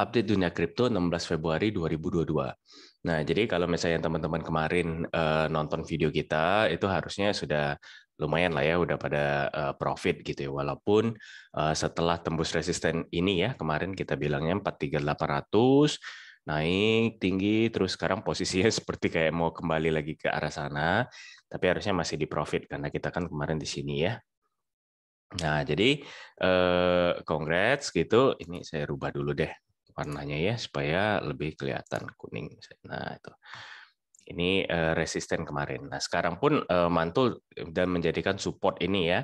update dunia kripto 16 Februari 2022. Nah, jadi kalau misalnya teman-teman kemarin uh, nonton video kita, itu harusnya sudah lumayan lah ya udah pada uh, profit gitu ya walaupun uh, setelah tembus resisten ini ya kemarin kita bilangnya 43800 naik tinggi terus sekarang posisinya seperti kayak mau kembali lagi ke arah sana tapi harusnya masih di profit karena kita kan kemarin di sini ya nah jadi eh, congrats gitu ini saya rubah dulu deh warnanya ya supaya lebih kelihatan kuning. Nah itu ini eh, resisten kemarin. Nah sekarang pun eh, mantul dan menjadikan support ini ya.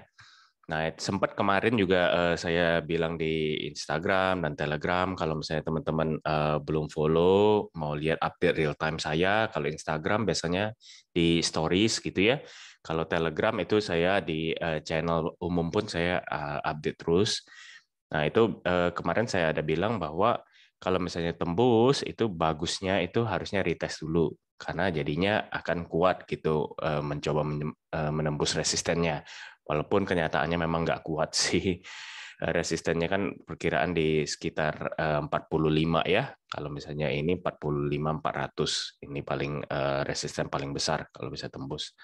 Nah sempat kemarin juga eh, saya bilang di Instagram dan Telegram kalau misalnya teman-teman belum follow mau lihat update real time saya kalau Instagram biasanya di Stories gitu ya. Kalau Telegram itu saya di channel umum pun saya update terus. Nah, itu kemarin saya ada bilang bahwa kalau misalnya tembus itu bagusnya itu harusnya retest dulu karena jadinya akan kuat gitu eh, mencoba eh, menembus resistennya. Walaupun kenyataannya memang nggak kuat sih. Eh, resistennya kan perkiraan di sekitar 45 ya. Kalau misalnya ini 45 400 ini paling resisten paling besar kalau bisa tembus.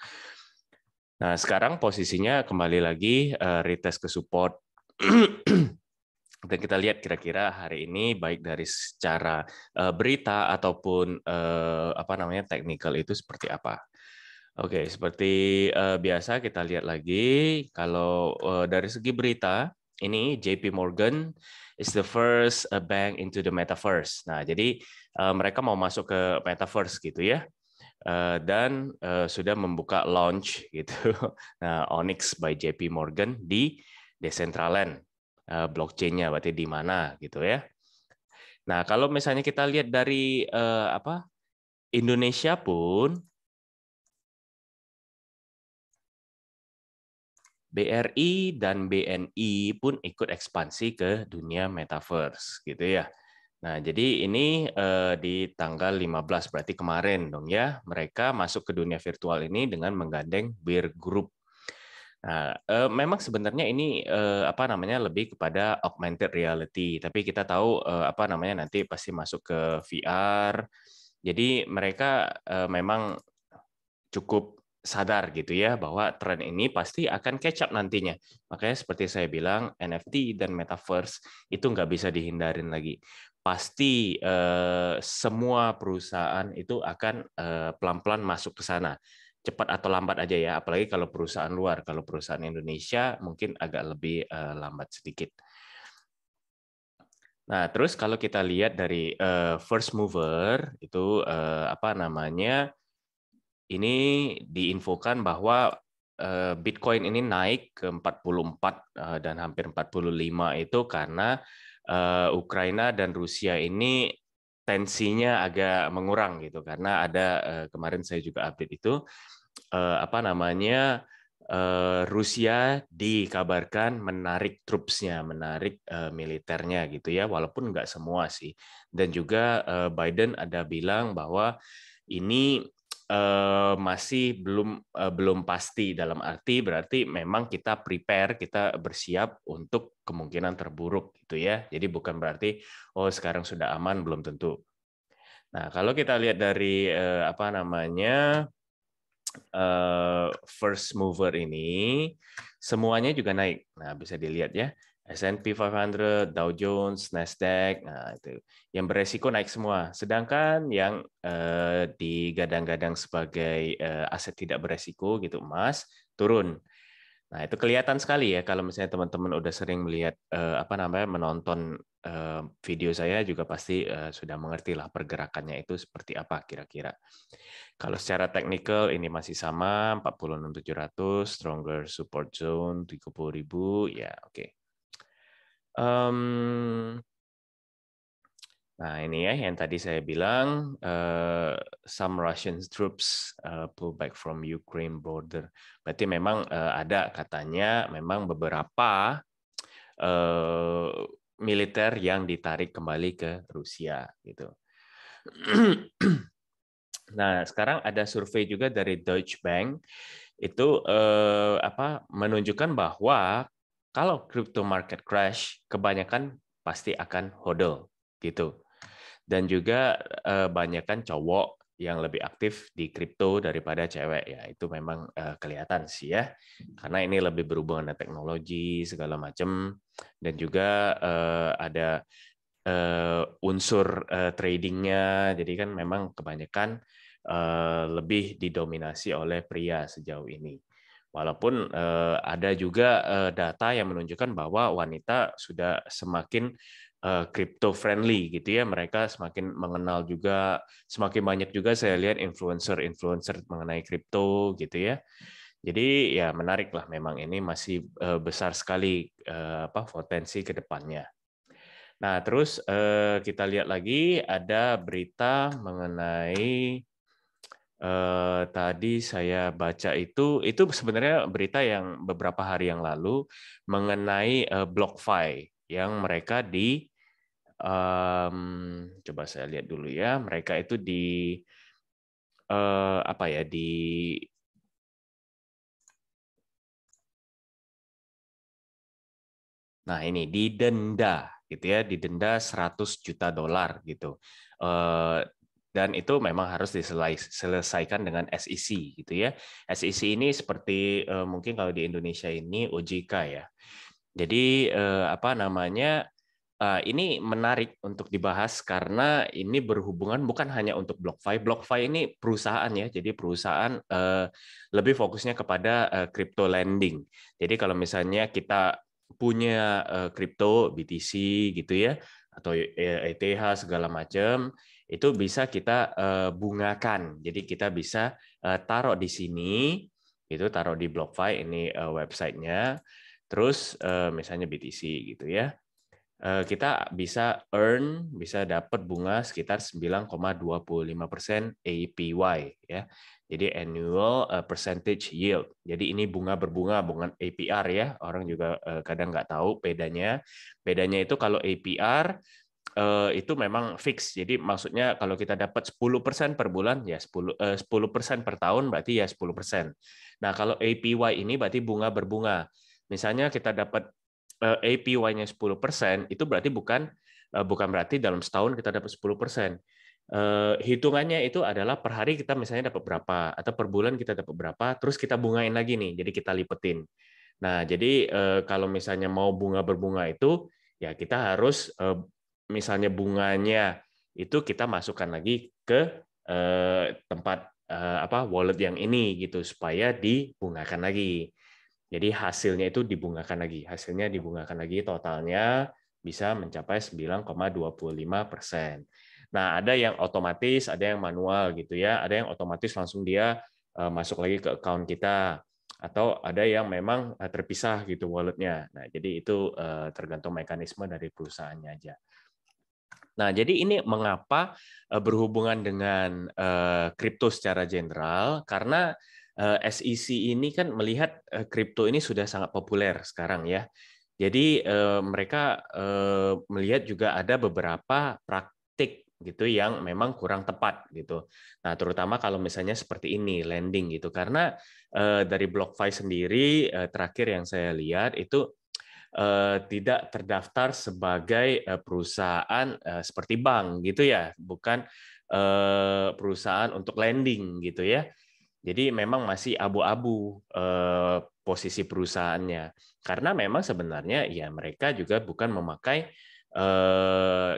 Nah, sekarang posisinya kembali lagi retest ke support dan kita lihat kira-kira hari ini baik dari secara uh, berita ataupun uh, apa namanya technical itu seperti apa. Oke, okay, seperti uh, biasa kita lihat lagi kalau uh, dari segi berita ini JP Morgan is the first bank into the metaverse. Nah, jadi uh, mereka mau masuk ke metaverse gitu ya. Uh, dan uh, sudah membuka launch gitu. Nah, Onyx by JP Morgan di Decentraland. Eh, blockchainnya berarti di mana gitu ya. Nah kalau misalnya kita lihat dari eh, apa Indonesia pun BRI dan BNI pun ikut ekspansi ke dunia metaverse gitu ya. Nah, jadi ini eh, di tanggal 15 berarti kemarin dong ya, mereka masuk ke dunia virtual ini dengan menggandeng Beer Group Nah, eh, memang sebenarnya ini eh, apa namanya lebih kepada augmented reality, tapi kita tahu eh, apa namanya nanti pasti masuk ke VR. Jadi mereka eh, memang cukup sadar gitu ya bahwa tren ini pasti akan catch up nantinya. Makanya seperti saya bilang NFT dan metaverse itu nggak bisa dihindarin lagi. Pasti eh, semua perusahaan itu akan eh, pelan-pelan masuk ke sana cepat atau lambat aja ya, apalagi kalau perusahaan luar. Kalau perusahaan Indonesia mungkin agak lebih eh, lambat sedikit. Nah, terus kalau kita lihat dari eh, first mover itu eh, apa namanya? Ini diinfokan bahwa Bitcoin ini naik ke 44 uh, dan hampir 45 itu karena Ukraina dan Rusia ini tensinya agak mengurang gitu karena ada eh, kemarin saya juga update itu uh, apa namanya uh, Rusia dikabarkan menarik trupsnya, menarik uh, militernya gitu ya, walaupun nggak semua sih. Dan juga uh, Biden ada bilang bahwa ini Eh, masih belum eh, belum pasti dalam arti berarti memang kita prepare kita bersiap untuk kemungkinan terburuk gitu ya jadi bukan berarti oh sekarang sudah aman belum tentu nah kalau kita lihat dari eh, apa namanya first mover ini semuanya juga naik nah bisa dilihat ya S&P 500, Dow Jones, Nasdaq, nah itu yang beresiko naik semua. Sedangkan yang eh, digadang-gadang sebagai eh, aset tidak beresiko gitu emas turun. Nah, itu kelihatan sekali ya kalau misalnya teman-teman udah sering melihat eh, apa namanya menonton eh, video saya juga pasti eh, sudah mengerti lah pergerakannya itu seperti apa kira-kira. Kalau secara teknikal ini masih sama 46700 stronger support zone 30000 ya oke. Okay. Um, nah ini ya yang tadi saya bilang, uh, some Russian troops uh, pull back from Ukraine border. Berarti memang uh, ada katanya memang beberapa uh, militer yang ditarik kembali ke Rusia gitu. Nah, sekarang ada survei juga dari Deutsche Bank itu uh, apa menunjukkan bahwa kalau crypto market crash, kebanyakan pasti akan hodl gitu. Dan juga banyak eh, banyakkan cowok yang lebih aktif di kripto daripada cewek ya itu memang eh, kelihatan sih ya karena ini lebih berhubungan dengan teknologi segala macam dan juga eh, ada unsur tradingnya jadi kan memang kebanyakan lebih didominasi oleh pria sejauh ini Walaupun uh, ada juga uh, data yang menunjukkan bahwa wanita sudah semakin eh, crypto friendly gitu ya, mereka semakin mengenal juga, semakin banyak juga saya lihat influencer-influencer mengenai crypto, gitu ya. Jadi ya menarik lah memang ini masih besar sekali apa potensi ke depannya. Nah terus kita lihat lagi ada berita mengenai eh, tadi saya baca itu itu sebenarnya berita yang beberapa hari yang lalu mengenai eh, BlockFi yang mereka di um, coba saya lihat dulu ya mereka itu di uh, apa ya di Nah, ini didenda gitu ya, didenda 100 juta dolar gitu. Eh, dan itu memang harus diselesaikan dengan SEC gitu ya. SEC ini seperti eh, mungkin kalau di Indonesia ini OJK ya. Jadi eh, apa namanya eh, ini menarik untuk dibahas karena ini berhubungan bukan hanya untuk BlockFi. BlockFi ini perusahaan ya, jadi perusahaan lebih fokusnya kepada crypto lending. Jadi kalau misalnya kita punya crypto BTC gitu ya atau ETH e segala macam, itu bisa kita eh, bungakan. Jadi kita bisa eh, taruh di sini, itu taruh di BlockFi ini eh, websitenya. Terus misalnya BTC gitu ya kita bisa earn, bisa dapat bunga sekitar 9,25% APY ya. Jadi annual percentage yield. Jadi ini bunga berbunga bunga APR ya. Orang juga kadang nggak tahu bedanya. Bedanya itu kalau APR Eh, itu memang fix. Jadi maksudnya kalau kita dapat 10% per bulan ya 10 10% eh, per tahun berarti ya 10%. Nah, kalau APY ini berarti bunga berbunga. Misalnya kita dapat eh, APY-nya 10%, itu berarti bukan bukan berarti dalam setahun kita dapat 10%. Uh, hitungannya itu adalah per hari kita misalnya dapat berapa atau per bulan kita dapat berapa terus kita bungain lagi nih jadi kita lipetin nah jadi kalau misalnya mau bunga berbunga itu ya kita harus misalnya bunganya itu kita masukkan lagi ke eh, tempat eh, apa wallet yang ini gitu supaya dibungakan lagi. Jadi hasilnya itu dibungakan lagi. Hasilnya dibungakan lagi totalnya bisa mencapai 9,25 persen. Nah, ada yang otomatis, ada yang manual gitu ya. Ada yang otomatis langsung dia eh, masuk lagi ke account kita atau ada yang memang terpisah gitu walletnya. Nah, jadi itu tergantung mekanisme dari perusahaannya aja. Nah, jadi ini mengapa eh, berhubungan dengan eh, kripto secara general karena eh, SEC ini kan melihat kripto ini sudah sangat populer sekarang ya. Jadi mereka melihat juga ada beberapa praktik gitu yang memang kurang tepat gitu. Nah, terutama kalau misalnya seperti ini lending gitu karena dari BlockFi sendiri terakhir yang saya lihat itu Eh, tidak terdaftar sebagai eh, perusahaan eh, seperti bank gitu ya, bukan perusahaan untuk lending gitu ya. Jadi memang masih abu-abu posisi perusahaannya. Karena memang sebenarnya ya mereka juga bukan memakai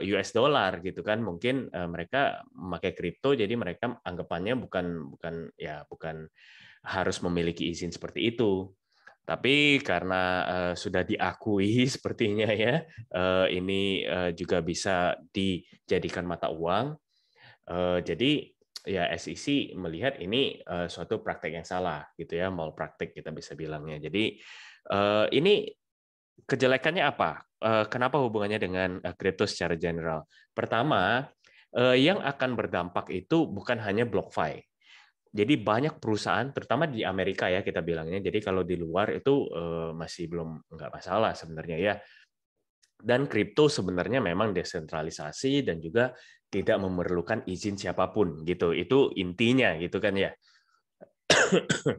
US dollar gitu kan mungkin mereka memakai kripto jadi mereka anggapannya bukan bukan ya bukan harus memiliki izin seperti itu tapi karena uh, sudah diakui sepertinya ya, uh, ini uh, juga bisa dijadikan mata uang. Uh, jadi ya SEC melihat ini uh, suatu praktek yang salah gitu ya, mal praktek kita bisa bilangnya. Jadi uh, ini kejelekannya apa? Uh, kenapa hubungannya dengan kripto uh, secara general? Pertama, uh, yang akan berdampak itu bukan hanya BlockFi jadi banyak perusahaan, terutama di Amerika ya kita bilangnya. Jadi kalau di luar itu eh, masih belum nggak masalah sebenarnya ya. Dan kripto sebenarnya memang desentralisasi dan juga tidak memerlukan izin siapapun gitu. Itu intinya gitu kan ya.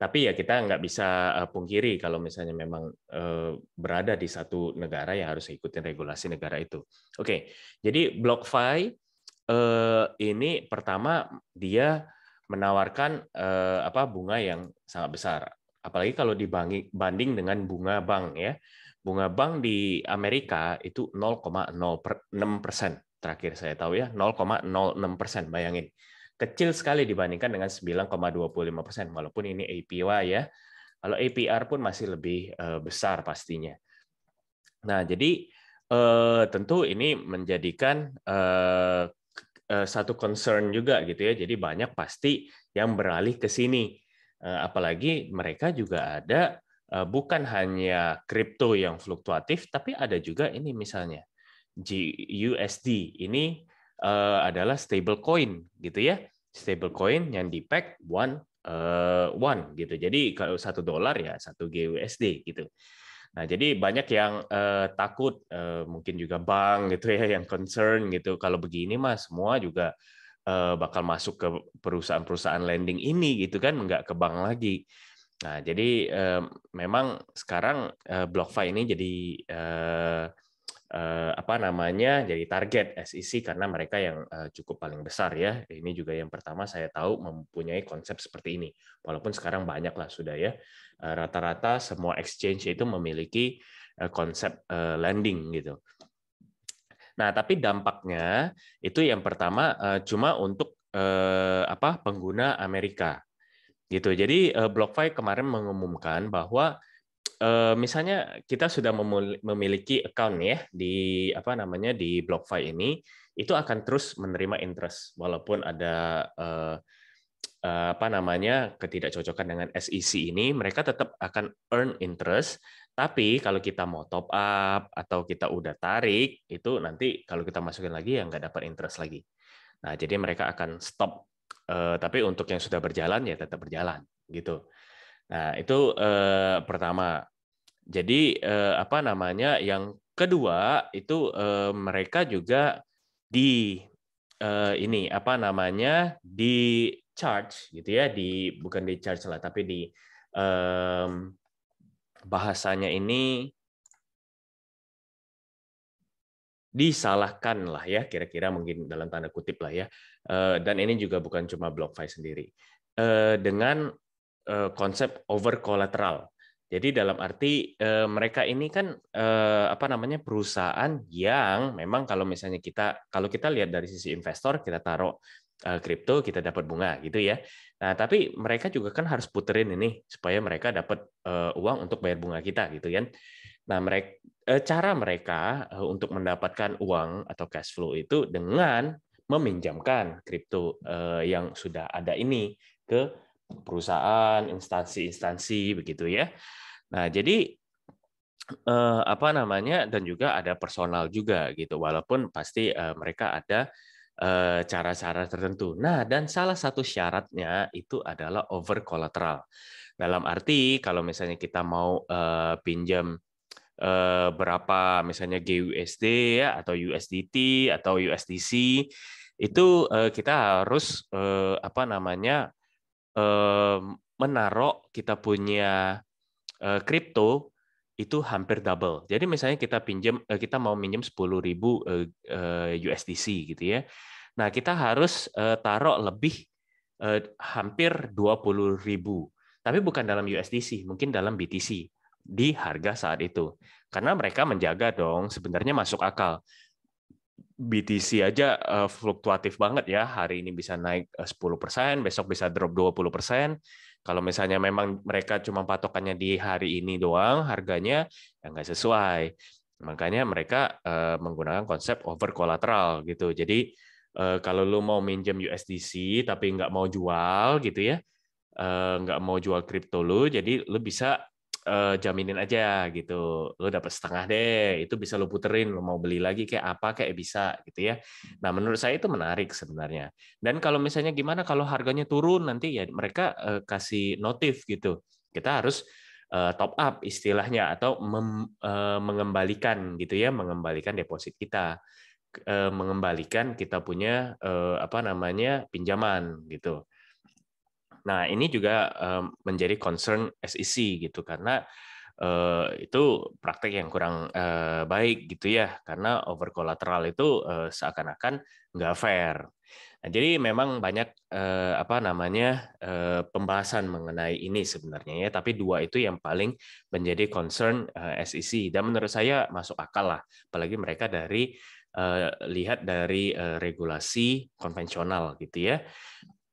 Tapi ya kita nggak bisa eh, pungkiri kalau misalnya memang eh, berada di satu negara ya harus ikutin regulasi negara itu. Oke, jadi BlockFi ini pertama dia menawarkan eh, apa bunga yang sangat besar. Apalagi kalau dibanding dengan bunga bank ya. Bunga bank di Amerika itu 0,06 persen terakhir saya tahu ya 0,06 persen bayangin kecil sekali dibandingkan dengan 9,25 persen walaupun ini APY ya kalau APR pun masih lebih eh, besar pastinya nah jadi eh, tentu ini menjadikan eh, Eh, satu concern juga gitu ya. Jadi banyak pasti yang beralih ke sini. Eh, apalagi mereka juga ada eh, bukan hanya kripto yang fluktuatif, tapi ada juga ini misalnya USD ini adalah stable coin gitu ya, stable coin yang di pack one one gitu. Jadi kalau satu dolar ya satu GUSD gitu. Nah, jadi banyak yang uh, takut, uh, mungkin juga bank gitu ya, yang concern gitu. Kalau begini mah semua juga uh, bakal masuk ke perusahaan-perusahaan lending ini gitu kan, nggak ke bank lagi. Nah, jadi uh, memang sekarang uh, BlockFi ini jadi uh, Eh, apa namanya jadi target SEC karena mereka yang eh, cukup paling besar ya. Ini juga yang pertama saya tahu mempunyai konsep seperti ini. Walaupun sekarang banyak lah sudah ya. Eh, rata-rata semua exchange itu memiliki konsep landing gitu. Nah, tapi dampaknya itu yang pertama cuma untuk apa pengguna Amerika gitu. Jadi BlockFi kemarin mengumumkan bahwa Eh, misalnya kita sudah memiliki account ya di apa namanya di BlockFi ini, itu akan terus menerima interest walaupun ada eh, eh, apa namanya ketidakcocokan dengan SEC ini, mereka tetap akan earn interest. Tapi kalau kita mau top up atau kita udah tarik, itu nanti kalau kita masukin lagi ya nggak dapat interest lagi. Nah, jadi mereka akan stop. tapi untuk yang sudah berjalan ya tetap berjalan gitu. Nah, itu eh, pertama. Jadi eh, apa namanya? Yang kedua itu eh, mereka juga di eh, ini apa namanya? di charge gitu ya, di bukan di charge lah tapi di eh, bahasanya ini disalahkan lah ya kira-kira mungkin dalam tanda kutip lah ya eh, dan ini juga bukan cuma BlockFi sendiri eh, dengan Eh, konsep over collateral. Jadi dalam arti eh, mereka ini kan eh, apa namanya perusahaan yang memang kalau misalnya kita kalau kita lihat dari sisi investor kita taruh eh, kripto kita dapat bunga gitu ya. Nah tapi mereka juga kan harus puterin ini supaya mereka dapat uang untuk bayar bunga kita gitu kan. Nah mereka cara mereka untuk mendapatkan uang atau cash flow itu dengan meminjamkan kripto yang sudah ada ini ke perusahaan, instansi-instansi begitu ya. Nah, jadi eh, apa namanya dan juga ada personal juga gitu walaupun pasti eh, mereka ada eh, cara-cara tertentu. Nah, dan salah satu syaratnya itu adalah over collateral. Dalam arti kalau misalnya kita mau pinjam berapa misalnya GUSD ya atau USDT atau USDC itu kita harus apa namanya menaruh kita punya eh, kripto itu hampir double. Jadi misalnya kita pinjam eh, kita mau minjem 10.000 eh, USDC gitu ya. Nah, kita harus taruh lebih hampir 20.000. Tapi bukan dalam USDC, mungkin dalam BTC di harga saat itu. Karena mereka menjaga dong, sebenarnya masuk akal. BTC aja uh, fluktuatif banget ya. Hari ini bisa naik 10%, eh, besok bisa drop 20%. Kalau misalnya memang mereka cuma patokannya di hari ini doang harganya, ya nggak sesuai. Makanya mereka uh, menggunakan konsep over collateral gitu. Jadi uh, kalau lu mau minjem USDC tapi nggak mau jual gitu ya, uh, nggak mau jual kripto lu, jadi lu bisa uh, jaminin aja gitu lo dapat setengah deh itu bisa lo puterin lo mau beli lagi kayak apa kayak bisa gitu ya nah menurut saya itu menarik sebenarnya dan kalau misalnya gimana kalau harganya turun nanti ya mereka uh, kasih notif gitu kita harus uh, top up istilahnya atau mem, uh, mengembalikan gitu ya mengembalikan deposit kita uh, mengembalikan kita punya uh, apa namanya pinjaman gitu Nah, ini juga menjadi concern SEC gitu karena itu praktek yang kurang baik gitu ya karena over collateral itu seakan-akan nggak fair. Nah, jadi memang banyak eh, apa namanya eh, pembahasan mengenai ini sebenarnya ya, tapi dua itu yang paling menjadi concern eh, SEC dan menurut saya masuk akal lah, apalagi mereka dari eh, lihat dari eh, regulasi konvensional gitu ya.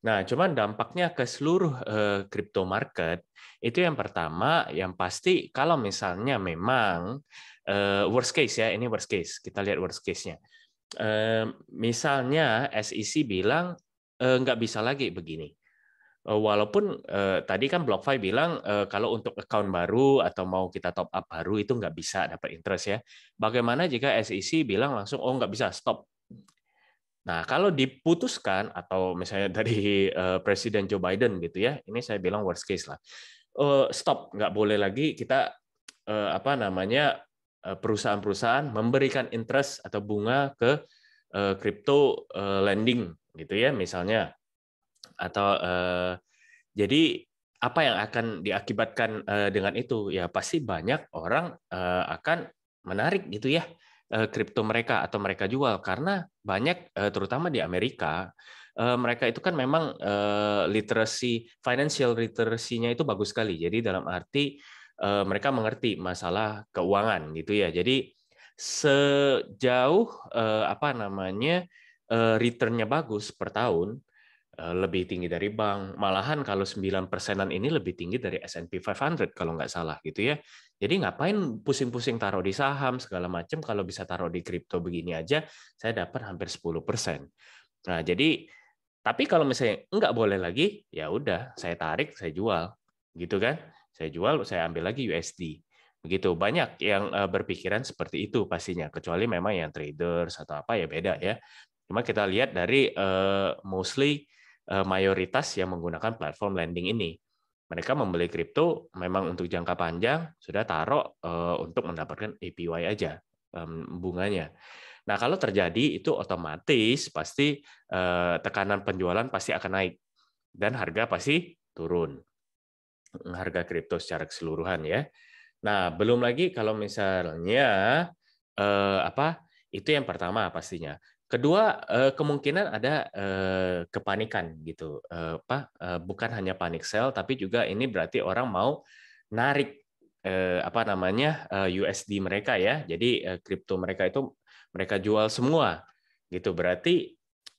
Nah, cuman dampaknya ke seluruh eh, crypto market itu yang pertama, yang pasti kalau misalnya memang eh, worst case ya, ini worst case, kita lihat worst case-nya. Eh, misalnya SEC bilang nggak bisa lagi begini. Walaupun tadi kan BlockFi bilang kalau untuk account baru atau mau kita top up baru itu nggak bisa dapat interest ya. Bagaimana jika SEC bilang langsung oh nggak bisa stop Nah, kalau diputuskan atau misalnya dari eh, Presiden Joe Biden gitu ya, ini saya bilang worst case lah. Eh, stop, nggak boleh lagi kita eh, apa namanya perusahaan-perusahaan memberikan interest atau bunga ke uh, crypto lending gitu ya misalnya atau jadi apa yang akan diakibatkan dengan itu ya pasti banyak orang akan menarik gitu ya Eh, kripto mereka atau mereka jual karena banyak eh, terutama di Amerika eh, mereka itu kan memang literasi financial literasinya itu bagus sekali. Jadi dalam arti mereka mengerti masalah keuangan gitu ya. Jadi sejauh apa namanya returnnya bagus per tahun lebih tinggi dari bank. Malahan kalau 9 persenan ini lebih tinggi dari S&P 500 kalau nggak salah gitu ya. Jadi ngapain pusing-pusing taruh di saham segala macam kalau bisa taruh di kripto begini aja saya dapat hampir 10%. Nah, jadi tapi kalau misalnya enggak boleh lagi, ya udah saya tarik, saya jual. Gitu kan? Saya jual, saya ambil lagi USD. Begitu banyak yang eh, berpikiran seperti itu pastinya, kecuali memang yang trader atau apa ya beda ya. Cuma kita lihat dari uh, mostly uh, mayoritas yang menggunakan platform lending ini mereka membeli kripto memang untuk jangka panjang sudah taruh eh, untuk mendapatkan APY aja bunganya. Nah kalau terjadi itu otomatis pasti eh, tekanan penjualan pasti akan naik dan harga pasti turun harga kripto secara keseluruhan ya. Nah belum lagi kalau misalnya eh, apa itu yang pertama pastinya. Kedua, eh, kemungkinan ada eh, kepanikan gitu. pak eh, apa bukan hanya panik sell tapi juga ini berarti orang mau narik eh, apa namanya? Eh, USD mereka ya. Jadi kripto mereka itu mereka jual semua gitu. Berarti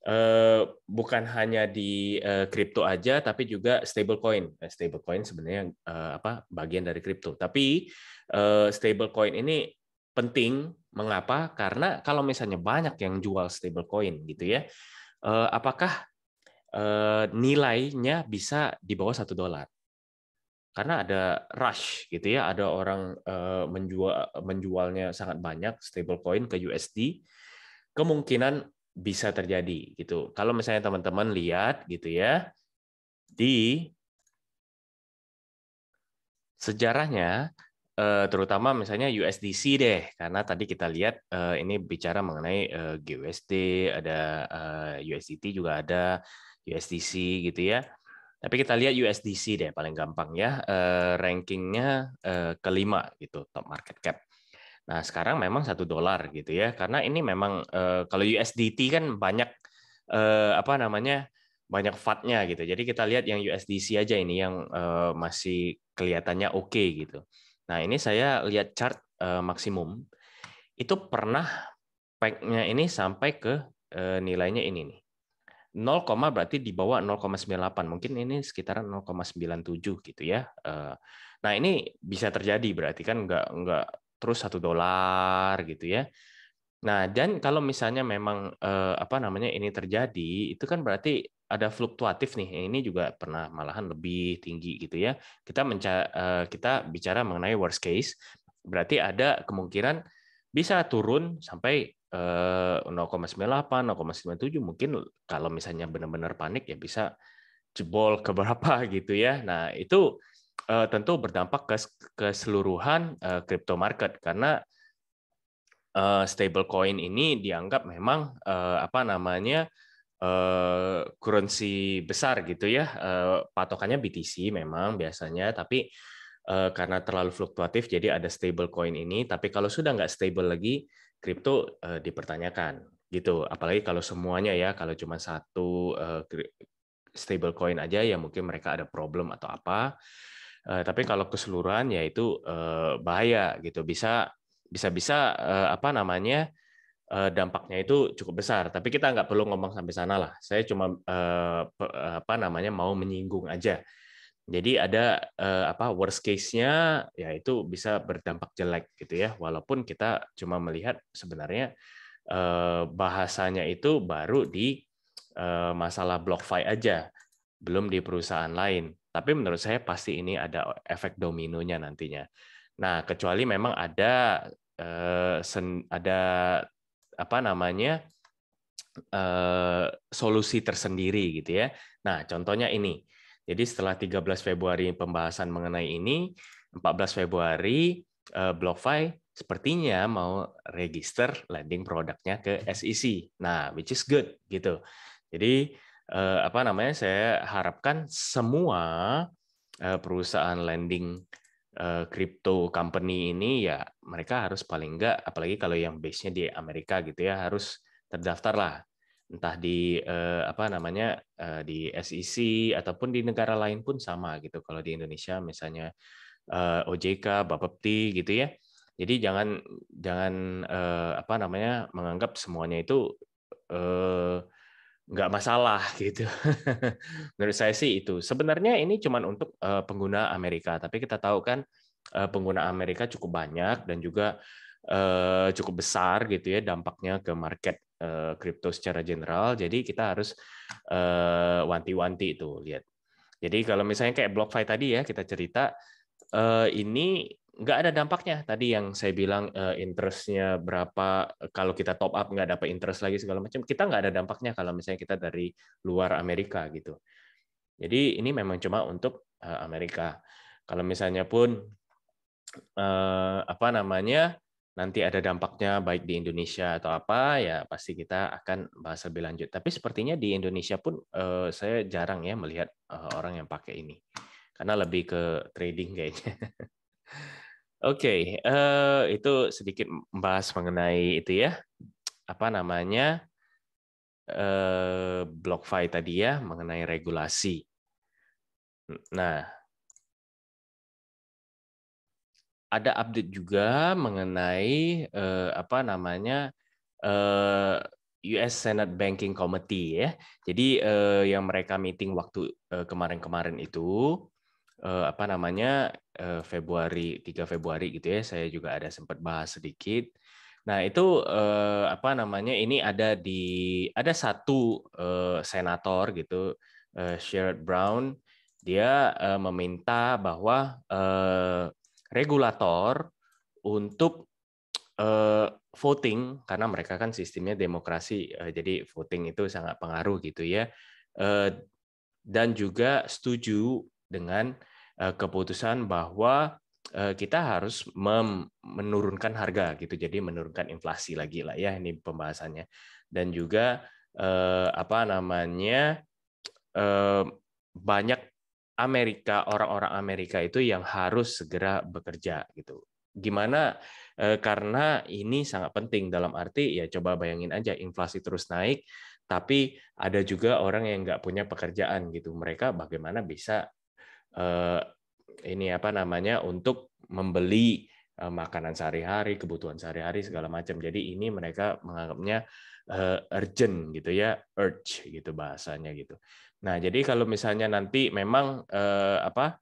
eh, bukan hanya di kripto aja tapi juga stablecoin. Eh, stablecoin sebenarnya eh, apa bagian dari kripto. Tapi eh, stablecoin ini penting Mengapa? Karena kalau misalnya banyak yang jual stablecoin gitu ya, eh, apakah eh, nilainya bisa di bawah satu dolar? Karena ada rush gitu ya, ada orang eh, menjual menjualnya sangat banyak stablecoin ke USD, kemungkinan bisa terjadi gitu. Kalau misalnya teman-teman lihat gitu ya di sejarahnya Eh, terutama misalnya USDC deh, karena tadi kita lihat eh, ini bicara mengenai uh, eh, GUSD, ada USDT juga ada USDC gitu ya. Tapi kita lihat USDC deh paling gampang ya, rankingnya kelima gitu top market cap. Nah sekarang memang satu dolar gitu ya, karena ini memang kalau USDT kan banyak apa namanya banyak fatnya gitu. Jadi kita lihat yang USDC aja ini yang masih kelihatannya oke okay, gitu. Nah, ini saya lihat chart uh, maksimum. Itu pernah peaknya ini sampai ke uh, nilainya ini nih. 0, berarti di bawah 0,98. Mungkin ini sekitaran 0,97 gitu ya. Eh. nah, ini bisa terjadi berarti kan nggak nggak terus satu dolar gitu ya. Nah, dan kalau misalnya memang eh, apa namanya ini terjadi, itu kan berarti ada fluktuatif nih. Ini juga pernah malahan lebih tinggi gitu ya. Kita eh, kita bicara mengenai worst case, berarti ada kemungkinan bisa turun sampai eh, 0,98, 0,97 mungkin kalau misalnya benar-benar panik ya bisa jebol ke berapa gitu ya. Nah, itu eh, tentu berdampak ke keseluruhan eh, crypto market karena Eh, stablecoin ini dianggap memang eh, apa namanya uh, currency besar gitu ya. patokannya BTC memang biasanya, tapi karena terlalu fluktuatif jadi ada stablecoin ini. Tapi kalau sudah nggak stable lagi, kripto dipertanyakan gitu. Apalagi kalau semuanya ya, kalau cuma satu stablecoin aja ya mungkin mereka ada problem atau apa. tapi kalau keseluruhan ya itu bahaya gitu. Bisa bisa-bisa eh, apa namanya eh, dampaknya itu cukup besar. Tapi kita nggak perlu ngomong sampai sana lah. Saya cuma eh, eh, apa namanya mau menyinggung aja. Jadi ada eh, apa worst case-nya ya itu bisa berdampak jelek gitu ya. Walaupun kita cuma melihat sebenarnya eh, bahasanya itu baru di eh, masalah BlockFi aja, belum di perusahaan lain. Tapi menurut saya pasti ini ada efek dominonya nantinya. Nah, kecuali memang ada eh, ada apa namanya eh, solusi tersendiri gitu ya. Nah, contohnya ini. Jadi setelah 13 Februari pembahasan mengenai ini, 14 Februari eh, BlockFi sepertinya mau register landing produknya ke SEC. Nah, which is good gitu. Jadi eh, apa namanya? Saya harapkan semua eh, perusahaan landing Eh, crypto company ini ya mereka harus paling enggak apalagi kalau yang base-nya di Amerika gitu ya harus terdaftar lah entah di eh, apa namanya eh, di SEC ataupun di negara lain pun sama gitu kalau di Indonesia misalnya OJK, Bapepti gitu ya. Jadi jangan jangan apa namanya menganggap semuanya itu eh, nggak masalah gitu. Menurut saya sih itu. Sebenarnya ini cuma untuk eh, pengguna Amerika, tapi kita tahu kan eh, pengguna Amerika cukup banyak dan juga eh, cukup besar gitu ya dampaknya ke market kripto secara general. Jadi kita harus wanti-wanti itu lihat. Jadi kalau misalnya kayak BlockFi tadi ya kita cerita ini nggak ada dampaknya tadi yang saya bilang eh, interestnya berapa kalau kita top up nggak dapat interest lagi segala macam kita nggak ada dampaknya kalau misalnya kita dari luar Amerika gitu jadi ini memang cuma untuk eh, Amerika kalau misalnya pun eh, apa namanya nanti ada dampaknya baik di Indonesia atau apa ya pasti kita akan bahas lebih lanjut tapi sepertinya di Indonesia pun saya jarang ya melihat orang yang pakai ini karena lebih ke trading kayaknya Oke, okay, uh, eh, itu sedikit membahas mengenai itu ya, apa namanya uh, eh, BlockFi tadi ya, mengenai regulasi. Nah, ada update juga mengenai uh, apa namanya uh, US Senate Banking Committee ya. Jadi uh, yang mereka meeting waktu kemarin-kemarin uh, itu uh, apa namanya Eh, Februari 3 Februari gitu ya saya juga ada sempat bahas sedikit. Nah, itu eh, apa namanya? Ini ada di ada satu eh, senator gitu, Sherrod Brown, dia meminta bahwa regulator untuk voting karena mereka kan sistemnya demokrasi, jadi voting itu sangat pengaruh gitu ya. dan juga setuju dengan Eh, keputusan bahwa eh, kita harus menurunkan harga gitu jadi menurunkan inflasi lagi lah ya ini pembahasannya dan juga eh, apa namanya banyak Amerika orang-orang Amerika itu yang harus segera bekerja gitu gimana karena ini sangat penting dalam arti ya coba bayangin aja inflasi terus naik tapi ada juga orang yang nggak punya pekerjaan gitu mereka bagaimana bisa uh, ini apa namanya untuk membeli uh, makanan sehari-hari, kebutuhan sehari-hari segala macam. Jadi ini mereka menganggapnya uh, urgent gitu ya, urge gitu bahasanya gitu. Nah, jadi kalau misalnya nanti memang uh, apa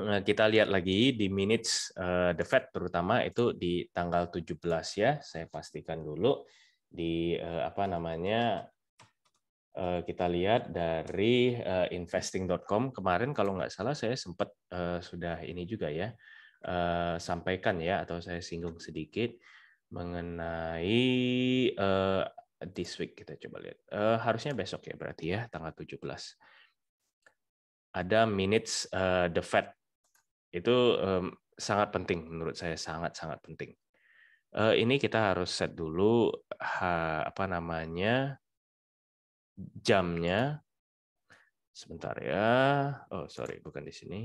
kita lihat lagi di minutes the Fed terutama itu di tanggal 17 ya, saya pastikan dulu di apa namanya Eh, kita lihat dari eh, investing.com kemarin kalau nggak salah saya sempat eh, sudah ini juga ya sampaikan ya atau saya singgung sedikit mengenai this week kita coba lihat. harusnya besok ya berarti ya tanggal 17. Ada minutes the Fed. Itu sangat penting menurut saya sangat-sangat penting. ini kita harus set dulu apa namanya jamnya. Sebentar ya. Oh, sorry, bukan di sini.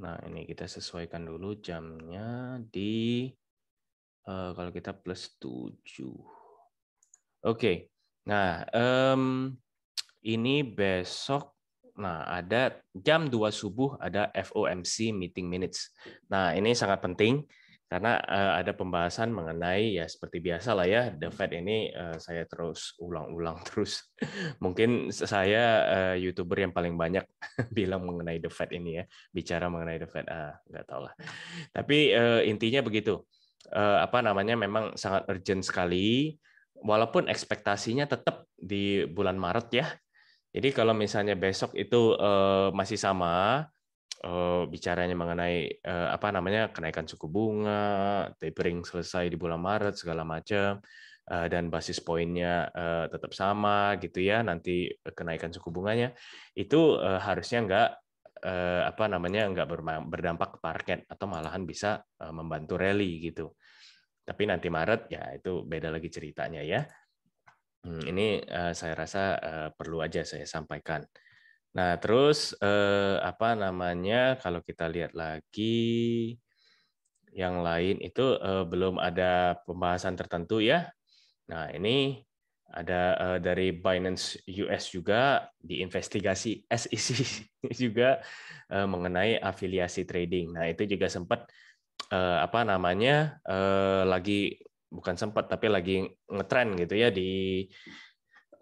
Nah, ini kita sesuaikan dulu jamnya di uh, kalau kita plus 7. Oke. Okay. Nah, um, ini besok nah ada jam 2 subuh ada FOMC meeting minutes. Nah, ini sangat penting karena ada pembahasan mengenai ya seperti biasa lah ya the Fed ini saya terus ulang-ulang terus mungkin saya uh, youtuber yang paling banyak bilang mengenai the Fed ini ya bicara mengenai the Fed ah nggak tahu lah tapi uh, intinya begitu uh, apa namanya memang sangat urgent sekali walaupun ekspektasinya tetap di bulan Maret ya jadi kalau misalnya besok itu uh, masih sama Eh, bicaranya mengenai eh, apa namanya kenaikan suku bunga, tapering selesai di bulan Maret segala macam eh, dan basis poinnya tetap sama gitu ya nanti kenaikan suku bunganya itu harusnya nggak apa namanya nggak berdampak ke parket atau malahan bisa membantu rally gitu. Tapi nanti Maret ya itu beda lagi ceritanya ya. Hmm, ini saya rasa perlu aja saya sampaikan. Nah, terus eh, apa namanya? Kalau kita lihat lagi yang lain itu eh, belum ada pembahasan tertentu ya. Nah, ini ada eh, dari Binance US juga diinvestigasi SEC juga eh, mengenai afiliasi trading. Nah, itu juga sempat eh, apa namanya? Eh, lagi bukan sempat tapi lagi ngetren gitu ya di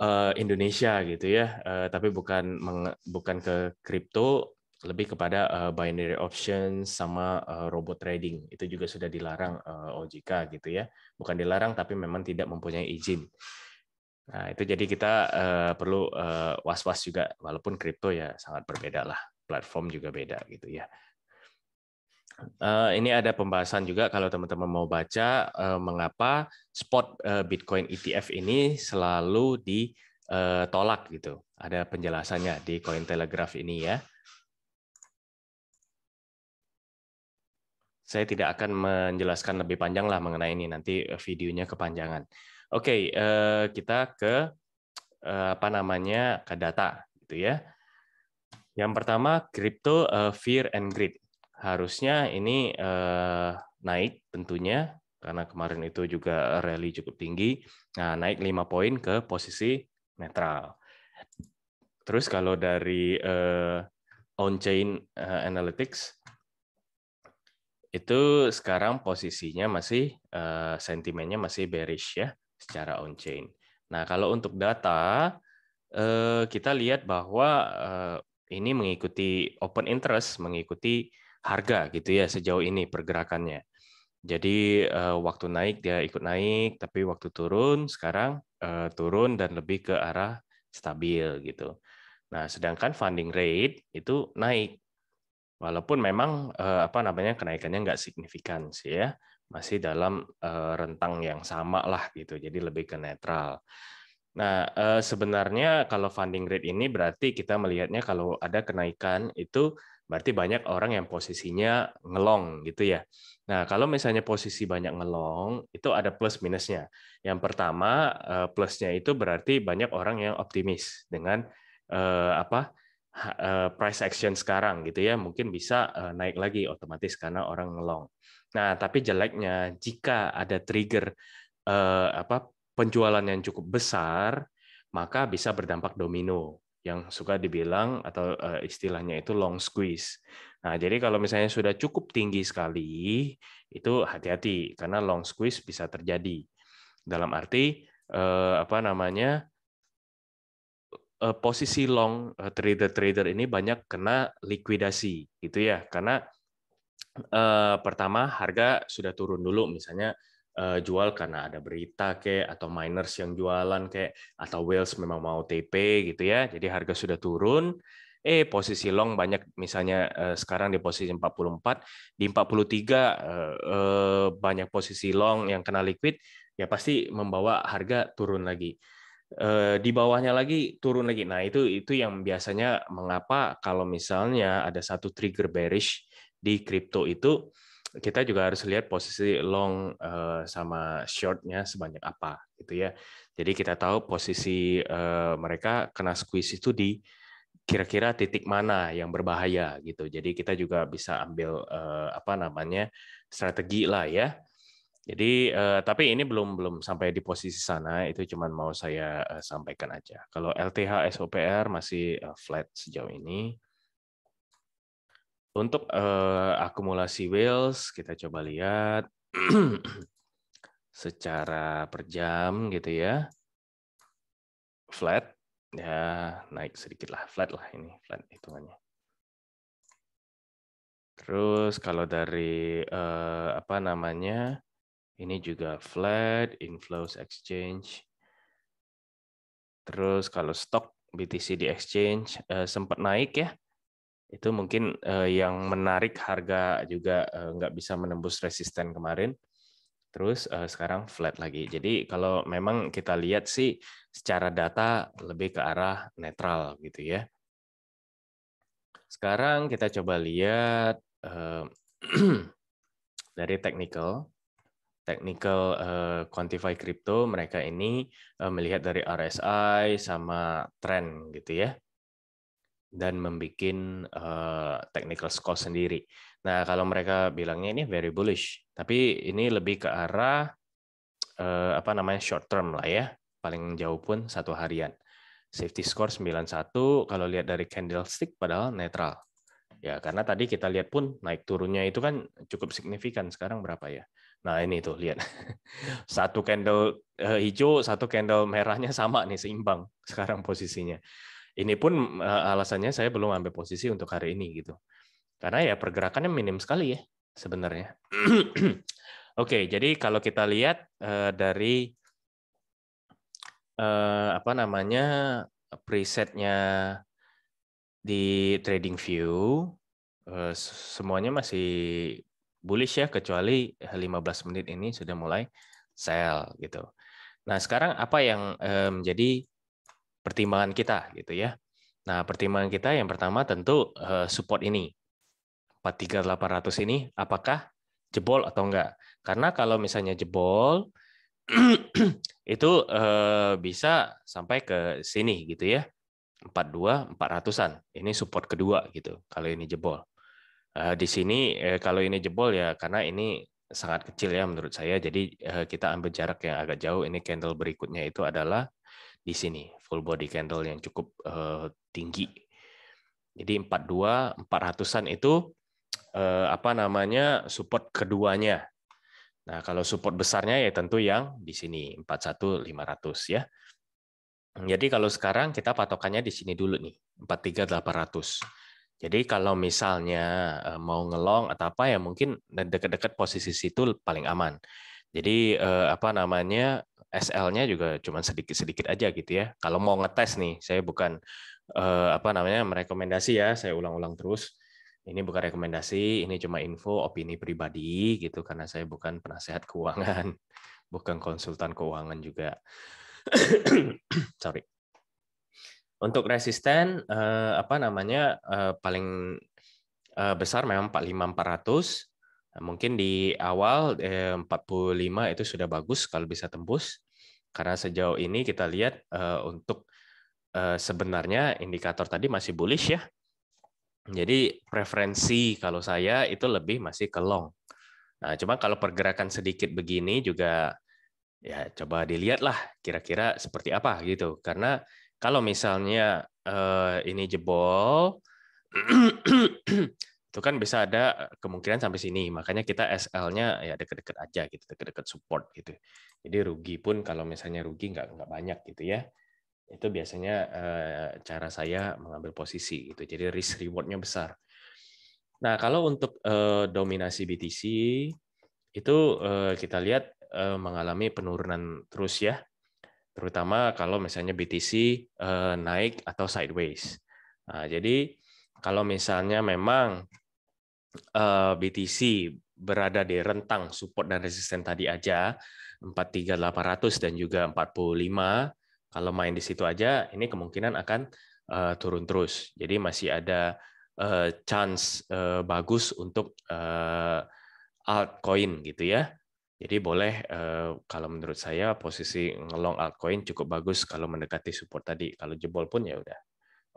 Eh, Indonesia gitu ya, eh, tapi bukan bukan ke kripto, lebih kepada eh, binary option sama robot trading itu juga sudah dilarang OJK gitu ya, bukan dilarang tapi memang tidak mempunyai izin. Nah itu jadi kita perlu was-was juga, walaupun kripto ya sangat berbeda lah, platform juga beda gitu ya. Eh, ini ada pembahasan juga kalau teman-teman mau baca eh, mengapa spot eh, Bitcoin ETF ini selalu ditolak gitu. Ada penjelasannya di Coin Telegraph ini ya. Saya tidak akan menjelaskan lebih panjang lah mengenai ini nanti videonya kepanjangan. Oke, kita ke apa namanya ke data gitu ya. Yang pertama, crypto fear and greed harusnya ini eh, naik tentunya karena kemarin itu juga rally cukup tinggi. Nah, naik 5 poin ke posisi netral. Terus kalau dari eh, on-chain eh, analytics itu sekarang posisinya masih eh, sentimennya masih bearish ya secara on-chain. Nah, kalau untuk data eh, kita lihat bahwa eh, ini mengikuti open interest, mengikuti harga gitu ya sejauh ini pergerakannya. Jadi eh, waktu naik dia ikut naik, tapi waktu turun sekarang eh, turun dan lebih ke arah stabil gitu. Nah, sedangkan funding rate itu naik. Walaupun memang eh, apa namanya kenaikannya nggak signifikan sih ya, masih dalam rentang yang sama lah gitu. Jadi lebih ke netral. Nah, sebenarnya kalau funding rate ini berarti kita melihatnya kalau ada kenaikan itu berarti banyak orang yang posisinya ngelong gitu ya. Nah, kalau misalnya posisi banyak ngelong, itu ada plus minusnya. Yang pertama, eh, plusnya itu berarti banyak orang yang optimis dengan eh, apa eh, price action sekarang gitu ya, mungkin bisa naik lagi otomatis karena orang ngelong. Nah, tapi jeleknya jika ada trigger apa penjualan yang cukup besar, maka bisa berdampak domino yang suka dibilang atau eh, istilahnya itu long squeeze. Nah, jadi kalau misalnya sudah cukup tinggi sekali, itu hati-hati karena long squeeze bisa terjadi. Dalam arti eh, apa namanya? Eh, posisi long trader-trader ini banyak kena likuidasi gitu ya. Karena pertama harga sudah turun dulu misalnya uh, jual karena ada berita kayak atau miners yang jualan kayak atau whales memang mau TP gitu ya. Jadi harga sudah turun. Eh posisi long banyak misalnya uh, sekarang di posisi 44, di 43 uh, uh, banyak posisi long yang kena liquid ya pasti membawa harga turun lagi eh, di bawahnya lagi turun lagi. Nah, itu itu yang biasanya mengapa kalau misalnya ada satu trigger bearish di kripto itu kita juga harus lihat posisi long uh, sama shortnya sebanyak apa gitu ya. Jadi kita tahu posisi eh, mereka kena squeeze itu di kira-kira titik mana yang berbahaya gitu. Jadi kita juga bisa ambil eh, apa namanya strategi lah ya. Jadi tapi ini belum belum sampai di posisi sana itu cuman mau saya sampaikan aja. Kalau LTH SOPR masih flat sejauh ini. Untuk uh, akumulasi wheels kita coba lihat secara per jam gitu ya. Flat ya naik sedikit lah flat lah ini flat hitungannya. Terus kalau dari uh, apa namanya ini juga flat inflows exchange. Terus kalau stok BTC di exchange uh, eh, sempat naik ya itu mungkin uh, yang menarik harga juga uh, nggak bisa menembus resisten kemarin terus uh, sekarang flat lagi jadi kalau memang kita lihat sih secara data lebih ke arah netral gitu ya sekarang kita coba lihat uh, dari technical technical uh, quantify crypto mereka ini uh, melihat dari RSI sama trend gitu ya dan membuat uh, eh, technical score sendiri. Nah, kalau mereka bilangnya ini very bullish, tapi ini lebih ke arah uh, apa namanya short term lah ya, paling jauh pun satu harian. Safety score 91 kalau lihat dari candlestick padahal netral. Ya, karena tadi kita lihat pun naik turunnya itu kan cukup signifikan. Sekarang berapa ya? Nah, ini tuh lihat. Satu candle eh, hijau, satu candle merahnya sama nih seimbang sekarang posisinya. Ini pun eh, alasannya saya belum ambil posisi untuk hari ini gitu. Karena ya pergerakannya minim sekali ya sebenarnya. Oke, jadi kalau kita lihat eh, dari eh, apa namanya presetnya di trading view semuanya masih bullish ya kecuali 15 menit ini sudah mulai sell gitu. Nah, sekarang apa yang menjadi pertimbangan kita gitu ya. Nah, pertimbangan kita yang pertama tentu eh, support ini. 43800 ini apakah jebol atau enggak? Karena kalau misalnya jebol itu eh, bisa sampai ke sini gitu ya. 42 400-an. Ini support kedua gitu kalau ini jebol. Eh, di sini kalau ini jebol ya karena ini sangat kecil ya menurut saya. Jadi kita ambil jarak yang agak jauh. Ini candle berikutnya itu adalah di sini full body candle yang cukup uh, tinggi. Jadi 42 400-an itu uh, apa namanya support keduanya. Nah, kalau support besarnya ya tentu yang di sini lima ratus ya. Jadi kalau sekarang kita patokannya di sini dulu nih, 43800. Jadi kalau misalnya eh, mau ngelong atau apa ya mungkin dekat-dekat posisi situ paling aman. Jadi uh, apa namanya SL-nya juga cuma sedikit-sedikit aja gitu ya. Kalau mau ngetes nih, saya bukan eh, apa namanya merekomendasi ya, saya ulang-ulang terus. Ini bukan rekomendasi, ini cuma info opini pribadi gitu karena saya bukan penasehat keuangan, bukan konsultan keuangan juga. Sorry. Untuk resisten eh, apa namanya eh, paling besar memang 45 400 Mungkin di awal eh, 45 itu sudah bagus kalau bisa tembus. Karena sejauh ini kita lihat uh, untuk uh, sebenarnya indikator tadi masih bullish ya. Jadi preferensi kalau saya itu lebih masih ke long. Nah, cuma kalau pergerakan sedikit begini juga ya coba dilihatlah kira-kira seperti apa gitu. Karena kalau misalnya uh, ini jebol itu kan bisa ada eh, kemungkinan sampai sini makanya kita SL-nya ya deket-deket aja gitu deket-deket support gitu jadi rugi pun kalau misalnya rugi nggak nggak banyak gitu ya itu biasanya eh, cara saya mengambil posisi itu jadi risk rewardnya besar nah kalau untuk eh, dominasi BTC itu kita lihat mengalami penurunan terus ya terutama kalau misalnya BTC naik atau sideways nah, jadi kalau misalnya memang Eh, BTC berada di rentang support dan resisten tadi aja 43800 dan juga 45 kalau main di situ aja ini kemungkinan akan uh, turun terus jadi masih ada uh, chance uh, bagus untuk uh, altcoin gitu ya jadi boleh uh, kalau menurut saya posisi ngelong altcoin cukup bagus kalau mendekati support tadi kalau jebol pun ya udah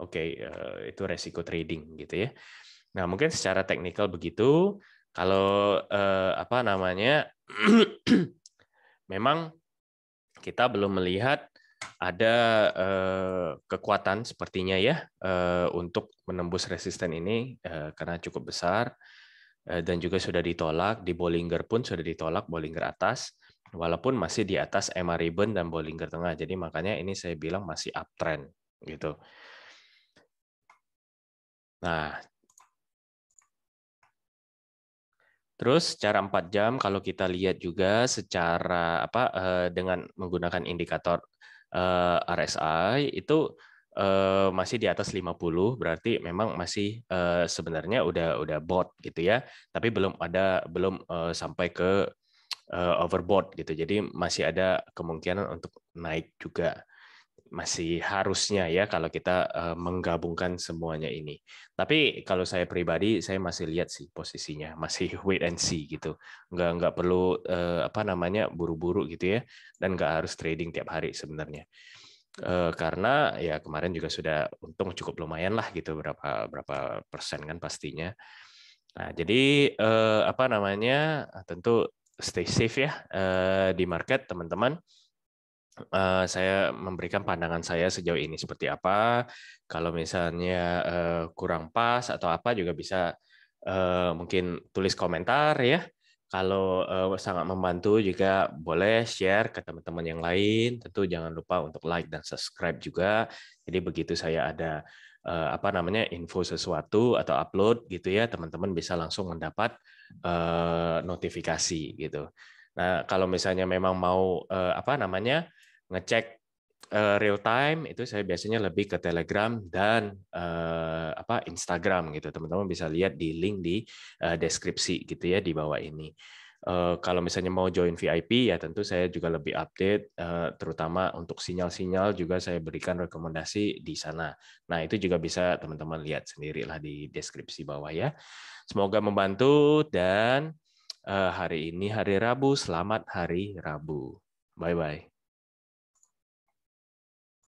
oke okay, uh, itu resiko trading gitu ya Nah, mungkin secara teknikal begitu. Kalau eh, apa namanya? memang kita belum melihat ada eh, kekuatan sepertinya ya eh, untuk menembus resisten ini eh, karena cukup besar eh, dan juga sudah ditolak di Bollinger pun sudah ditolak Bollinger atas walaupun masih di atas EMA Ribbon dan Bollinger tengah jadi makanya ini saya bilang masih uptrend gitu. Nah Terus secara 4 jam kalau kita lihat juga secara apa eh, dengan menggunakan indikator eh, RSI itu eh, masih di atas 50 berarti memang masih sebenarnya udah udah bot gitu ya tapi belum ada belum sampai ke overbought gitu jadi masih ada kemungkinan untuk naik juga masih harusnya ya kalau kita eh, menggabungkan semuanya ini. Tapi kalau saya pribadi saya masih lihat sih posisinya masih wait and see gitu. Nggak nggak perlu eh, apa namanya buru-buru gitu ya dan nggak harus trading tiap hari sebenarnya. Eh, karena ya kemarin juga sudah untung cukup lumayan lah gitu berapa berapa persen kan pastinya. Nah, jadi apa namanya? Tentu stay safe ya di market teman-teman. Eh, saya memberikan pandangan saya sejauh ini seperti apa. Kalau misalnya eh, kurang pas atau apa juga bisa eh, mungkin tulis komentar ya. Kalau sangat membantu juga boleh share ke teman-teman yang lain. Tentu jangan lupa untuk like dan subscribe juga. Jadi begitu saya ada apa namanya info sesuatu atau upload gitu ya, teman-teman bisa langsung mendapat notifikasi gitu. Nah, kalau misalnya memang mau apa namanya ngecek eh, real time itu saya biasanya lebih ke Telegram dan eh, apa Instagram gitu. Teman-teman bisa lihat di link di eh, deskripsi gitu ya di bawah ini. Uh, kalau misalnya mau join VIP ya tentu saya juga lebih update uh, terutama untuk sinyal-sinyal juga saya berikan rekomendasi di sana. Nah, itu juga bisa teman-teman lihat sendirilah di deskripsi bawah ya. Semoga membantu dan uh, hari ini hari Rabu, selamat hari Rabu. Bye bye.